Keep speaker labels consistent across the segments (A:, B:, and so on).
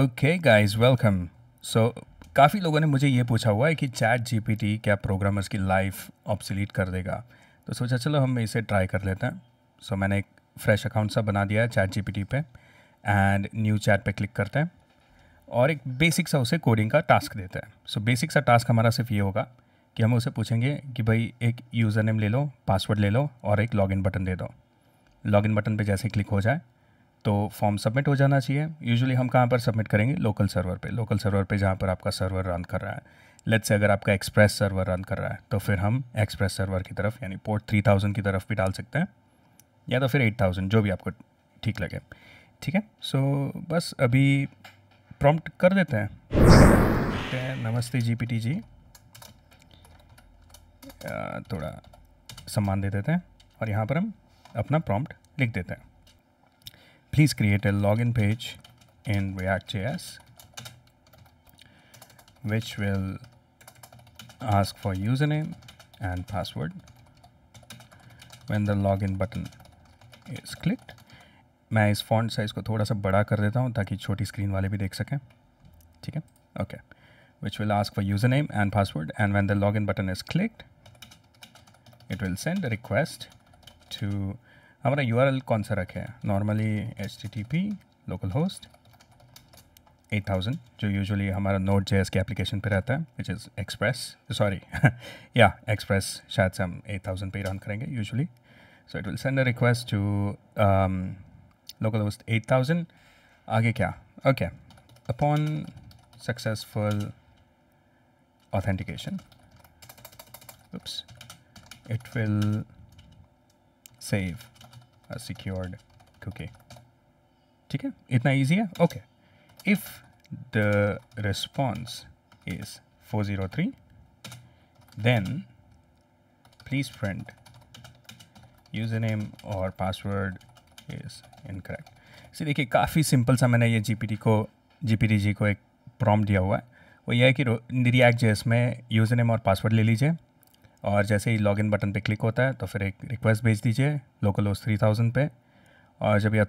A: Okay guys welcome so काफ़ी लोगों ने मुझे ये पूछा हुआ है कि चैट जीपीटी क्या प्रोग्रामर्स की लाइफ ऑप्सिलीट कर देगा तो सोचा चलो हम इसे ट्राई कर लेते हैं सो so, मैंने एक फ्रेश अकाउंट सा बना दिया है चैट जीपीटी पे एंड न्यू चैट पे क्लिक करते हैं और एक बेसिक सा उसे कोडिंग का टास्क देते हैं सो so, बेसिक सा टास्क हमारा सिर्फ ये होगा कि हम उसे पूछेंगे कि भाई एक यूज़र नेम ले लो पासवर्ड ले लो और एक लॉगिन बटन दे दो लॉगिन बटन पर जैसे क्लिक हो जाए तो फॉर्म सबमिट हो जाना चाहिए यूजुअली हम कहाँ पर सबमिट करेंगे लोकल सर्वर पे लोकल सर्वर पे जहाँ पर आपका सर्वर रन कर रहा है लेट्स से अगर आपका एक्सप्रेस सर्वर रन कर रहा है तो फिर हम एक्सप्रेस सर्वर की तरफ यानी पोर्ट थ्री थाउजेंड की तरफ भी डाल सकते हैं या तो फिर एट थाउजेंड जो भी आपको ठीक लगे ठीक है सो so, बस अभी प्रॉम्प्ट कर देते हैं नमस्ते जी पी टी जी थोड़ा सम्मान दे देते हैं और यहाँ पर हम अपना प्रॉम्प्ट लिख देते हैं please create a login page in React.js which will ask for username and password. When the login button is clicked, मैं इस फॉन्ट साइज़ को थोड़ा सा बड़ा कर देता हूँ ताकि छोटी स्क्रीन वाले भी देख सकें ठीक है okay which will ask for user name and password and when the login button is clicked it will send request to हमारा यू कौन सा रखे normally H T T P local host eight thousand जो usually हमारा node J के application पे रहता है विच इज़ एक्सप्रेस सॉरी या एक्सप्रेस शायद से हम एट थाउजेंड पे रन करेंगे usually so it will send a request to local host eight thousand आगे क्या okay upon successful authentication it will save secured cookie ठीक है इतना ईजी है okay if the response is four zero three then friend please name और password is incorrect see देखिए काफ़ी simple सा मैंने ये जीपीटी को जीपीटी जी को एक प्रॉम दिया हुआ है वो यह है कि रिएक्ट जेस में यूज़र नेम और पासवर्ड ले लीजिए और जैसे ही लॉगिन बटन पे क्लिक होता है तो फिर एक रिक्वेस्ट भेज दीजिए लोकल ओस थ्री थाउजेंड पर और जब ये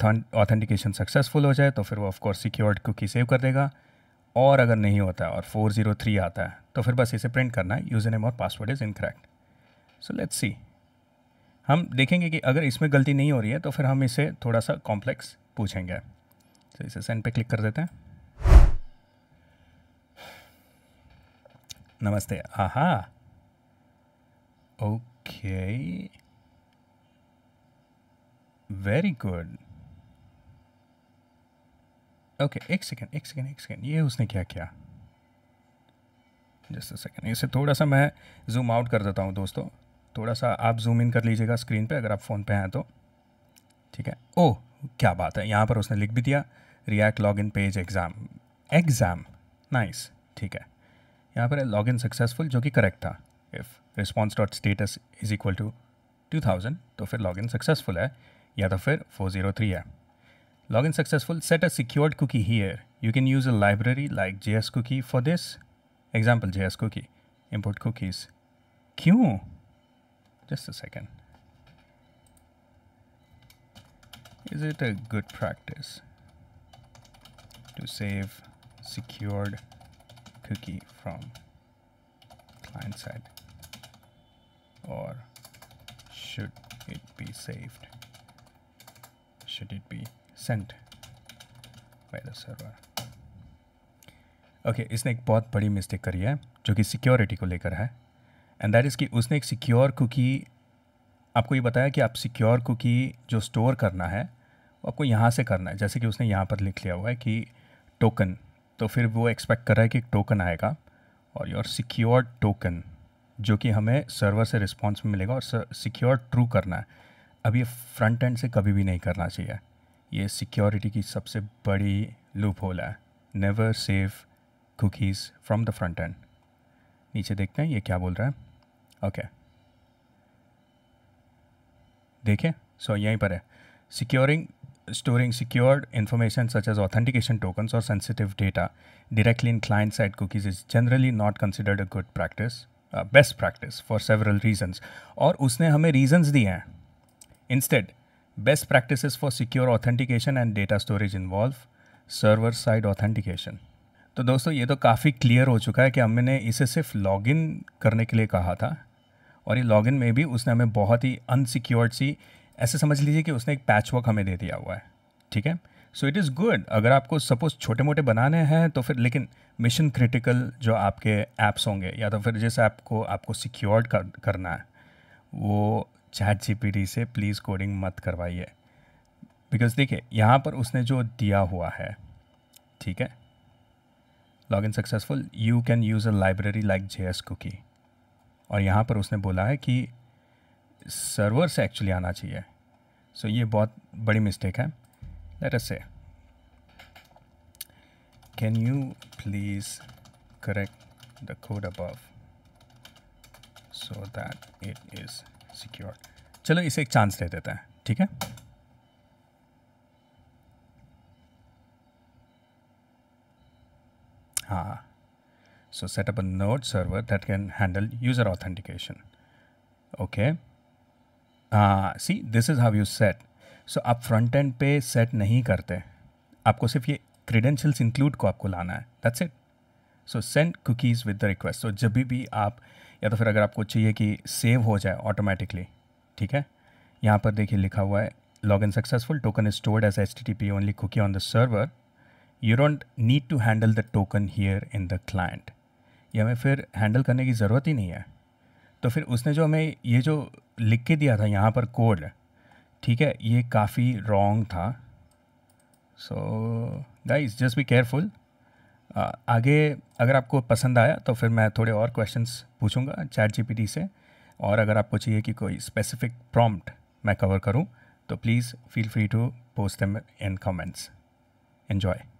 A: ऑथेंटिकेशन सक्सेसफुल हो जाए तो फिर वो ऑफकोर्स सिक्योर्ड कुकी सेव कर देगा और अगर नहीं होता और फोर जीरो थ्री आता है तो फिर बस इसे प्रिंट करना है यूज़र नेम और password is correct so let's see हम देखेंगे कि अगर इसमें गलती नहीं हो रही है तो फिर हम इसे थोड़ा सा कॉम्प्लेक्स पूछेंगे तो इसे सेंड पे क्लिक कर देते हैं नमस्ते आहा Okay. वेरी गुड ओके एक सेकेंड एक सेकेंड एक सेकेंड ये उसने क्या किया जैसे सेकेंड इसे थोड़ा सा मैं जूम आउट कर देता हूँ दोस्तों थोड़ा सा आप जूम इन कर लीजिएगा स्क्रीन पे अगर आप फ़ोन पे हैं तो ठीक है ओ oh, क्या बात है यहाँ पर उसने लिख भी दिया react log in page exam exam nice ठीक है यहाँ पर लॉग इन सक्सेसफुल जो कि करेक्ट था if response.status is equal to 2000 to fit login successful hai ya to 403 hai login successful set a secured cookie here you can use a library like js cookie for this example js cookie import cookies kyun just a second is it a good practice to save secured cookie from client side or should it be saved should it be sent by the server okay okay, इसने एक बहुत बड़ी mistake करी है जो कि security को लेकर है एंड दैट इज़ कि उसने एक सिक्योर कुकी आपको ये बताया कि आप सिक्योर कुकी जो स्टोर करना है वो आपको यहाँ से करना है जैसे कि उसने यहाँ पर लिख लिया हुआ है कि टोकन तो फिर वो एक्सपेक्ट कर रहा है कि एक टोकन आएगा और योर सिक्योर टोकन जो कि हमें सर्वर से रिस्पॉन्स मिलेगा और सिक्योर ट्रू करना है अब ये फ्रंट एंड से कभी भी नहीं करना चाहिए ये सिक्योरिटी की सबसे बड़ी लूप होल है never save cookies from the front end नीचे देखते हैं ये क्या बोल रहा है ओके देखें सो यहीं पर है securing storing secured information such as authentication tokens और sensitive data directly in client side cookies is generally not considered a good practice best practice for several reasons और उसने हमें रीजंस दिए हैं instead best practices for secure authentication and data storage involve server side authentication तो दोस्तों ये तो काफ़ी क्लियर हो चुका है कि हमने इसे सिर्फ लॉगिन करने के लिए कहा था और ये लॉगिन में भी उसने हमें बहुत ही अनसिक्योर्ड सी ऐसे समझ लीजिए कि उसने एक पैच वर्क हमें दे दिया हुआ है ठीक है सो इट इज़ गुड अगर आपको सपोज छोटे मोटे बनाने हैं तो फिर लेकिन मिशन क्रिटिकल जो आपके ऐप्स होंगे या तो फिर जिस ऐप को आपको सिक्योर्ड कर, करना है वो चैट जी से प्लीज़ कोडिंग मत करवाइए बिकॉज देखिए यहाँ पर उसने जो दिया हुआ है ठीक है log in successful you can use a library like J S cookie और यहाँ पर उसने बोला है कि सर्वर से एक्चुअली आना चाहिए सो so, ये बहुत बड़ी मिस्टेक है let us say can you please correct the code above so that it is secure Chalo, इसे ek chance दे देते hai, ठीक है हाँ so set up a node server that can handle user authentication okay uh, see this is how you set सो आप front end पे set नहीं करते आपको सिर्फ ये क्रीडेंशियल्स इंक्लूड को आपको लाना है that's it so send cookies with the request so जब भी आप या तो फिर अगर आपको चाहिए कि सेव हो जाए ऑटोमेटिकली ठीक है यहाँ पर देखिए लिखा हुआ है log in successful token is stored as H T T P only cookie on the server you don't need to handle the token here in the client ये हमें फिर हैंडल करने की ज़रूरत ही नहीं है तो फिर उसने जो हमें ये जो लिख के दिया था यहाँ पर कोड ठीक है ये काफ़ी रॉन्ग था so guys just be careful आगे अगर आपको पसंद आया तो फिर मैं थोड़े और क्वेश्चंस पूछूंगा चैट जीपीटी से और अगर आपको चाहिए कि कोई स्पेसिफिक प्रॉम्प्ट मैं कवर करूं तो please feel free to post them in comments enjoy